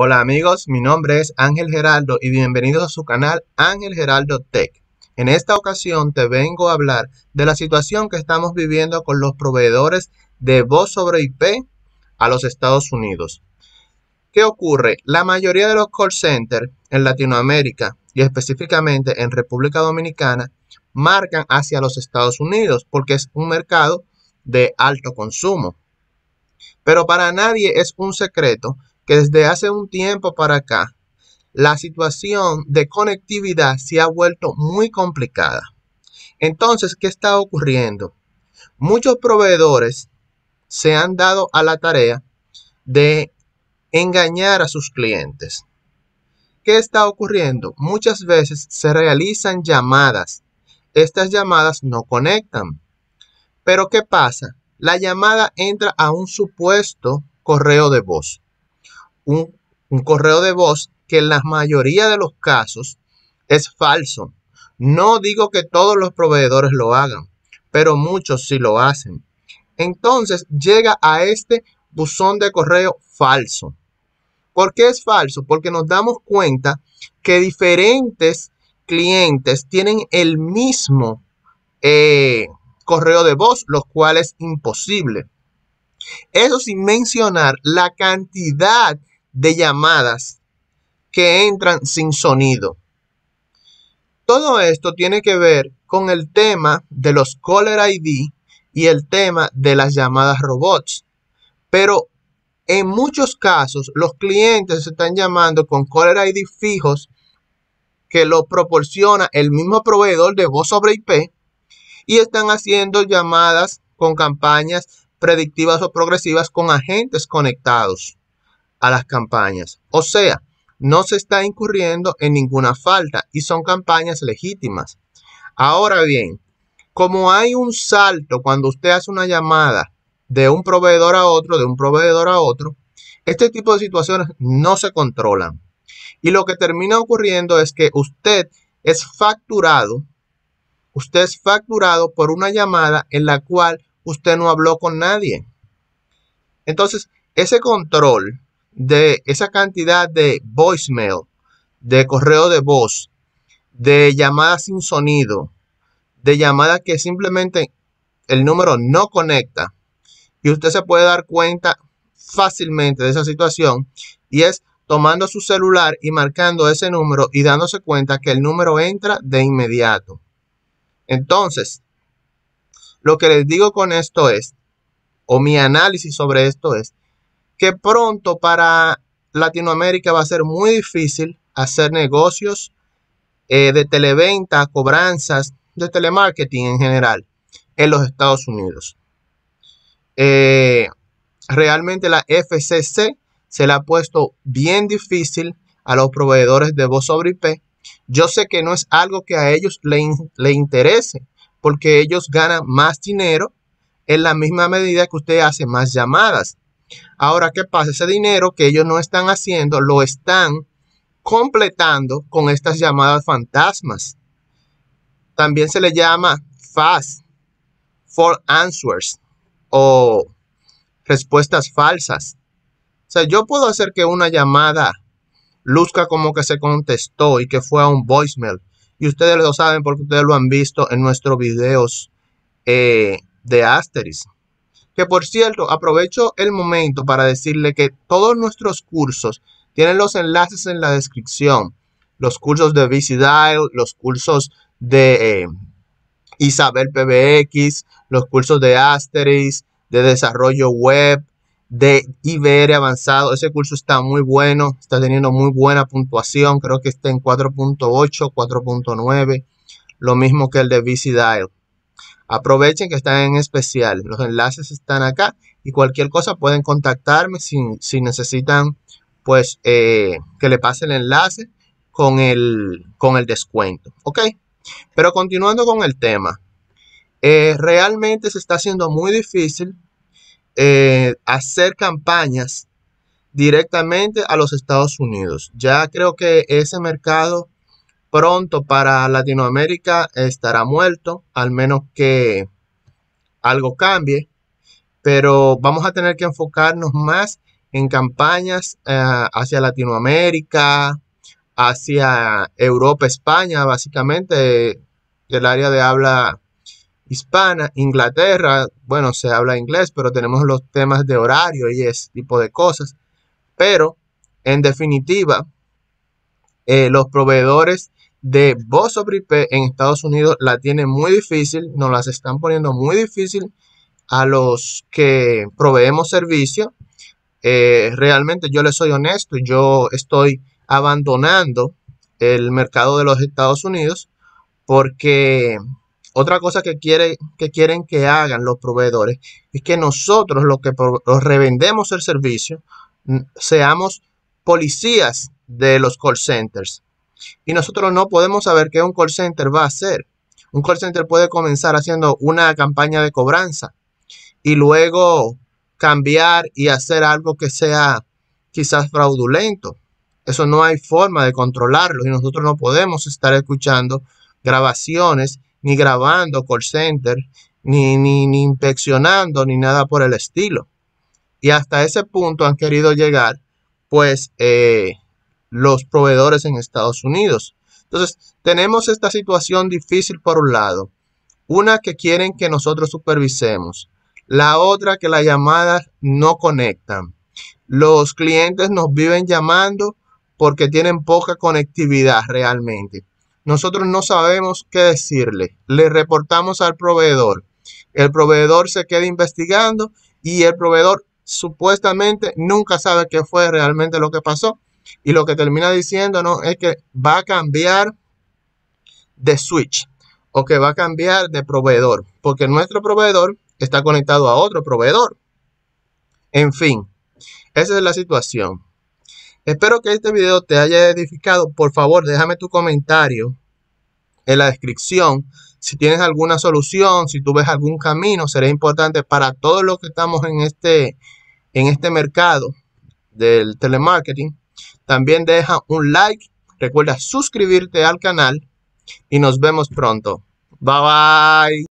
Hola amigos, mi nombre es Ángel Geraldo y bienvenidos a su canal Ángel Geraldo Tech. En esta ocasión te vengo a hablar de la situación que estamos viviendo con los proveedores de voz sobre IP a los Estados Unidos. ¿Qué ocurre? La mayoría de los call centers en Latinoamérica y específicamente en República Dominicana marcan hacia los Estados Unidos porque es un mercado de alto consumo. Pero para nadie es un secreto que desde hace un tiempo para acá la situación de conectividad se ha vuelto muy complicada. Entonces, ¿qué está ocurriendo? Muchos proveedores se han dado a la tarea de engañar a sus clientes. ¿Qué está ocurriendo? Muchas veces se realizan llamadas. Estas llamadas no conectan. Pero ¿qué pasa? La llamada entra a un supuesto correo de voz un, correo de voz que en la mayoría de los casos es falso. No digo que todos los proveedores lo hagan, pero muchos sí lo hacen. Entonces llega a este buzón de correo falso. ¿Por qué es falso? Porque nos damos cuenta que diferentes clientes tienen el mismo eh, correo de voz, lo cual es imposible. Eso sin mencionar la cantidad de llamadas que entran sin sonido. Todo esto tiene que ver con el tema de los caller ID y el tema de las llamadas robots. Pero en muchos casos los clientes están llamando con caller ID fijos que lo proporciona el mismo proveedor de voz sobre IP y están haciendo llamadas con campañas predictivas o progresivas con agentes conectados a las campañas. O sea, no se está incurriendo en ninguna falta y son campañas legítimas. Ahora bien, como hay un salto cuando usted hace una llamada de un proveedor a otro, de un proveedor a otro, este tipo de situaciones no se controlan. Y lo que termina ocurriendo es que usted es facturado, usted es facturado por una llamada en la cual usted no habló con nadie. Entonces, ese control de esa cantidad de voicemail, de correo de voz, de llamadas sin sonido, de llamadas que simplemente el número no conecta. Y usted se puede dar cuenta fácilmente de esa situación y es tomando su celular y marcando ese número y dándose cuenta que el número entra de inmediato. Entonces, lo que les digo con esto es, o mi análisis sobre esto es, que pronto para Latinoamérica va a ser muy difícil hacer negocios eh, de televenta, cobranzas, de telemarketing en general en los Estados Unidos. Eh, realmente la FCC se le ha puesto bien difícil a los proveedores de voz sobre IP. Yo sé que no es algo que a ellos le, le interese, porque ellos ganan más dinero en la misma medida que usted hace más llamadas. Ahora, ¿qué pasa? Ese dinero que ellos no están haciendo, lo están completando con estas llamadas fantasmas. También se le llama FAS, for answers o respuestas falsas. O sea, yo puedo hacer que una llamada luzca como que se contestó y que fue a un voicemail. Y ustedes lo saben porque ustedes lo han visto en nuestros videos eh, de asteris. Que por cierto, aprovecho el momento para decirle que todos nuestros cursos tienen los enlaces en la descripción. Los cursos de Dial, los cursos de eh, Isabel PBX, los cursos de Asteris, de desarrollo web, de IBR avanzado. Ese curso está muy bueno, está teniendo muy buena puntuación. Creo que está en 4.8, 4.9, lo mismo que el de Dial. Aprovechen que están en especial. Los enlaces están acá y cualquier cosa pueden contactarme si, necesitan pues eh, que le pase el enlace con el, con el descuento. ¿Ok? Pero continuando con el tema. Eh, realmente se está haciendo muy difícil eh, hacer campañas directamente a los Estados Unidos. Ya creo que ese mercado pronto para Latinoamérica estará muerto, al menos que algo cambie, pero vamos a tener que enfocarnos más en campañas eh, hacia Latinoamérica, hacia Europa, España, básicamente el área de habla hispana, Inglaterra, bueno, se habla inglés, pero tenemos los temas de horario y ese tipo de cosas. Pero, en definitiva, eh, los proveedores de voz sobre IP en Estados Unidos la tienen muy difícil, nos las están poniendo muy difícil a los que proveemos servicio. Eh, realmente yo les soy honesto, yo estoy abandonando el mercado de los Estados Unidos porque otra cosa que, quiere, que quieren que hagan los proveedores es que nosotros los que revendemos el servicio seamos policías de los call centers. Y nosotros no podemos saber qué un call center va a hacer. Un call center puede comenzar haciendo una campaña de cobranza y luego cambiar y hacer algo que sea quizás fraudulento. Eso no hay forma de controlarlo y nosotros no podemos estar escuchando grabaciones ni grabando call center ni, ni, inspeccionando ni nada por el estilo. Y hasta ese punto han querido llegar pues eh, los proveedores en Estados Unidos. Entonces, tenemos esta situación difícil por un lado, una que quieren que nosotros supervisemos, la otra que las llamadas no conectan. Los clientes nos viven llamando porque tienen poca conectividad realmente. Nosotros no sabemos qué decirle. Le reportamos al proveedor. El proveedor se queda investigando y el proveedor supuestamente nunca sabe qué fue realmente lo que pasó y lo que termina diciéndonos es que va a cambiar de switch o que va a cambiar de proveedor, porque nuestro proveedor está conectado a otro proveedor. En fin, esa es la situación. Espero que este video te haya edificado. Por favor, déjame tu comentario en la descripción. Si tienes alguna solución, si tú ves algún camino, será importante para todos los que estamos en este, en este mercado del telemarketing. También deja un like, recuerda suscribirte al canal y nos vemos pronto. Bye bye.